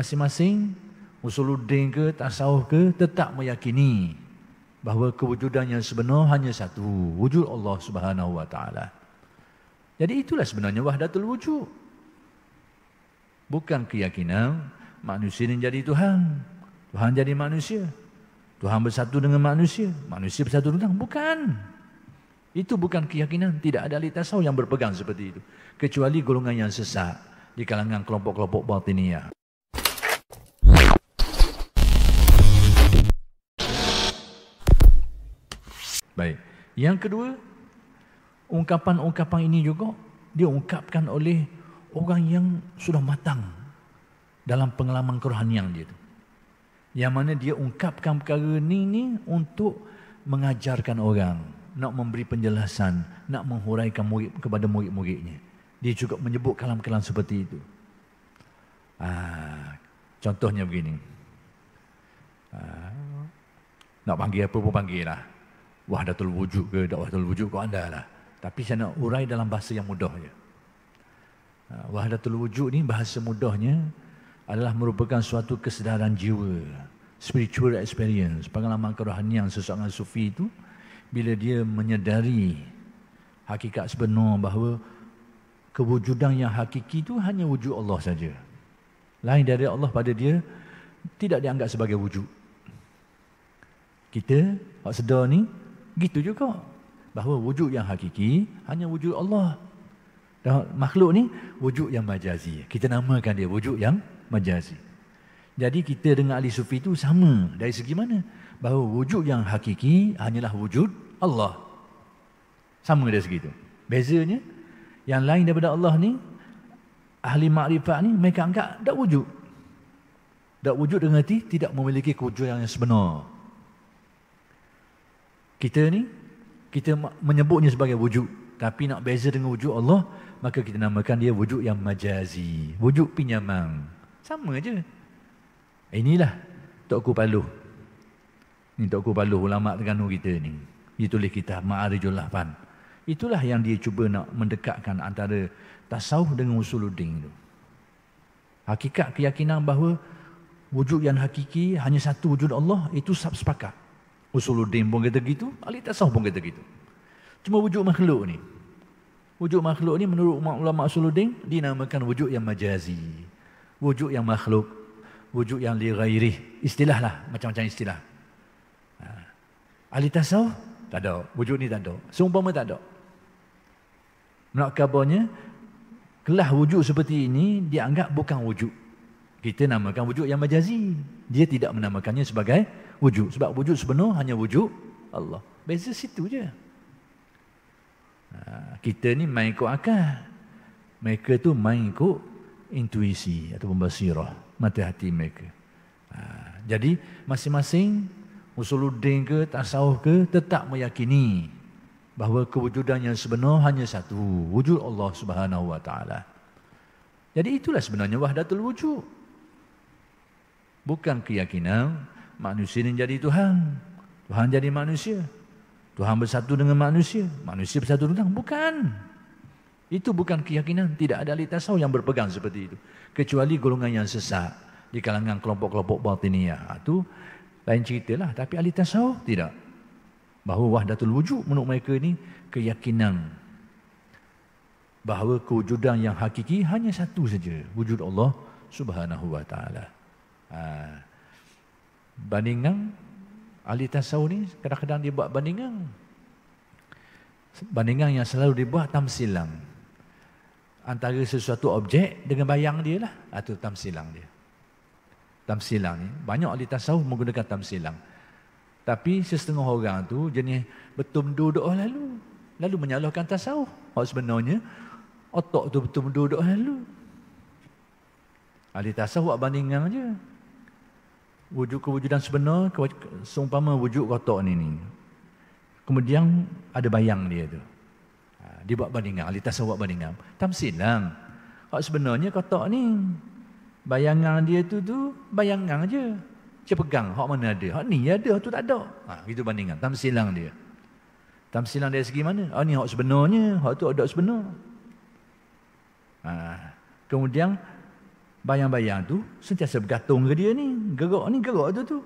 masing-masing usuluddin ke tasawuf ke tetap meyakini bahawa kewujudan yang sebenar hanya satu wujud Allah Subhanahu wa taala. Jadi itulah sebenarnya wahdatul wujud. Bukan keyakinan manusia ini jadi Tuhan. Tuhan jadi manusia. Tuhan bersatu dengan manusia. Manusia bersatu dengan Tuhan. Bukan. Itu bukan keyakinan. Tidak ada ahli tasawuf yang berpegang seperti itu. Kecuali golongan yang sesat di kalangan kelompok-kelompok batiniah. Baik. Yang kedua, ungkapan-ungkapan ini juga diungkapkan oleh orang yang sudah matang dalam pengalaman kerohanian dia itu. Yang mana dia ungkapkan perkara ni ni untuk mengajarkan orang, nak memberi penjelasan, nak menghuraikan murid kepada murid-muridnya. Dia juga menyebut kalam-kalam seperti itu. Ah, contohnya begini. Ah, nak panggil apa pun panggil lah wahdatul wujud ke dakwahul wujud kau anda lah. Tapi saya nak urai dalam bahasa yang mudah je. Ha, wahdatul wujud ni bahasa mudahnya adalah merupakan suatu kesedaran jiwa. Spiritual experience. Pengalaman kerohanian seseorang sufi itu bila dia menyedari hakikat sebenar bahawa kewujudan yang hakiki itu hanya wujud Allah saja. Lain dari Allah pada dia tidak dianggap sebagai wujud. Kita, Pak Sedar ni, Gitu juga. Bahawa wujud yang hakiki hanya wujud Allah. Dan makhluk ni wujud yang majazi. Kita namakan dia wujud yang majazi. Jadi kita dengan Ali sufi itu sama dari segi mana? Bahawa wujud yang hakiki hanyalah wujud Allah. Sama dari segi itu. Bezanya yang lain daripada Allah ni ahli makrifat ni mereka anggap tak wujud. Tak wujud dengan arti tidak memiliki kewujudan yang sebenar. Kita ni kita menyebutnya sebagai wujud tapi nak beza dengan wujud Allah maka kita namakan dia wujud yang majazi, wujud pinjaman. Sama aja. Inilah ku Paluh. Ini ku Paluh ulama Terengganu kita ni. Dia tulis kitab Ma'arijul Lahfan. Itulah yang dia cuba nak mendekatkan antara tasawuf dengan usuluddin itu. Hakikat keyakinan bahawa wujud yang hakiki hanya satu wujud Allah itu sepakat. Usuluddin pun kata gitu, ahli tasawuf pun kata gitu. Cuma wujud makhluk ni. Wujud makhluk ni menurut ulama Usuluddin dinamakan wujud yang majazi. Wujud yang makhluk, wujud yang lighairi, istilahlah macam-macam istilah. Ha. Ahli tasawuf tak ada, wujud ni tak ada. Seumpama tak ada. Nak kabarnya kelah wujud seperti ini dianggap bukan wujud. Kita namakan wujud yang majazi. Dia tidak menamakannya sebagai wujud. Sebab wujud sebenar hanya wujud Allah. Beza situ je. Ha, kita ni main ikut akal. Mereka tu main ikut intuisi ataupun basirah. Mata hati mereka. Ha, jadi masing-masing usuluddin ke tasawuf ke tetap meyakini bahawa kewujudan yang sebenar hanya satu. Wujud Allah subhanahu wa ta'ala. Jadi itulah sebenarnya wahdatul wujud. Bukan keyakinan manusia ini jadi Tuhan. Tuhan jadi manusia. Tuhan bersatu dengan manusia. Manusia bersatu dengan Tuhan. Bukan. Itu bukan keyakinan. Tidak ada ahli tasawuf yang berpegang seperti itu. Kecuali golongan yang sesat. Di kalangan kelompok-kelompok batiniah. Ha, itu lain cerita lah. Tapi ahli tasawuf tidak. Bahawa wahdatul wujud menurut mereka ini keyakinan. Bahawa kewujudan yang hakiki hanya satu saja. Wujud Allah subhanahu wa ta'ala. Haa. Bandingan, Ahli tasawuf ni kadang-kadang dia buat bandingan Bandingan yang selalu dibuat tamsilang Antara sesuatu objek dengan bayang dia lah atau ah, tamsilang dia Tamsilang ni Banyak ahli tasawuf menggunakan tamsilang Tapi sesetengah orang tu jenis betul duduk lalu Lalu menyalahkan tasawuf Kalau sebenarnya otak tu betul duduk lalu Ahli tasawuf buat bandingan je wujud kewujudan sebenar seumpama wujud kotak ni ni kemudian ada bayang dia tu ha, dia buat bandingan ahli tasawuf bandingan tamsil lah kalau sebenarnya kotak ni bayangan dia tu tu bayangan aje dia pegang hak mana ada hak ni ada hak tu tak ada ha gitu bandingan tamsil lah dia tamsil lah dia segi mana oh ni hak sebenarnya hak tu ada sebenar ha kemudian bayang-bayang tu sentiasa bergantung ke dia ni. Gerak ni gerak tu tu.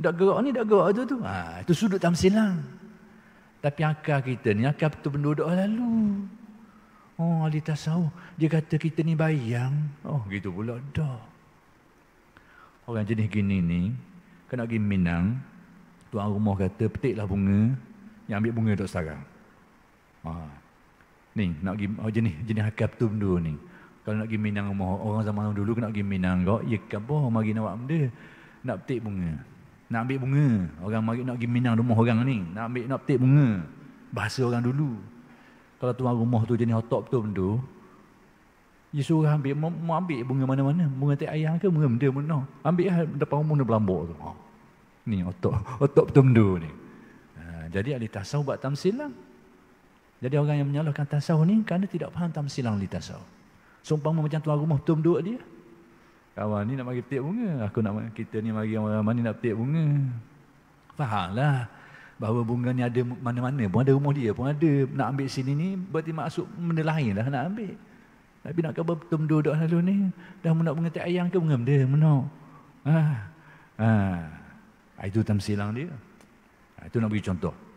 Tak gerak ni tak gerak tu tu. Ha, itu sudut tamsilang. Tapi akal kita ni akal benda penduduk lalu. Oh, ahli tasawuf. Dia kata kita ni bayang. Oh, gitu pula dah. Orang jenis gini ni, kena pergi minang, tuan rumah kata, petiklah bunga, yang ambil bunga tu sekarang. Ha. Ni, nak pergi, oh, jenis, jenis akal tu benda ni. Kalau nak pergi minang rumah, orang zaman dulu nak pergi minang kau, ya kabo mari nak buat benda. Nak petik bunga. Nak ambil bunga. Orang mari nak pergi minang rumah orang ni, nak ambil nak petik bunga. Bahasa orang dulu. Kalau tuan rumah tu jenis hotop tu benda, dia suruh ambil, mau ambil bunga mana-mana. Bunga tak ayah ke, bunga benda mana. Ambil lah depan rumah dia berlambuk tu. Ha. Ni otak, otak betul benda ni. Ha, jadi ahli tasawuf buat tamsil lah. Jadi orang yang menyalahkan tasawuf ni, kerana tidak faham tamsil ahli tasawuf. Sumpah macam tuan rumah betul duduk dia. Kawan ni nak bagi petik bunga. Aku nak kita ni bagi orang ramai ni nak petik bunga. lah Bahawa bunga ni ada mana-mana pun ada rumah dia pun ada. Nak ambil sini ni berarti maksud benda lain lah nak ambil. Tapi nak kabar betul duduk lalu ni. Dah nak mengetik ayam ke bunga benda menok. Ha. Ah. Ah. Ha. Ah, itu tamsilang dia. Itu nak beri contoh.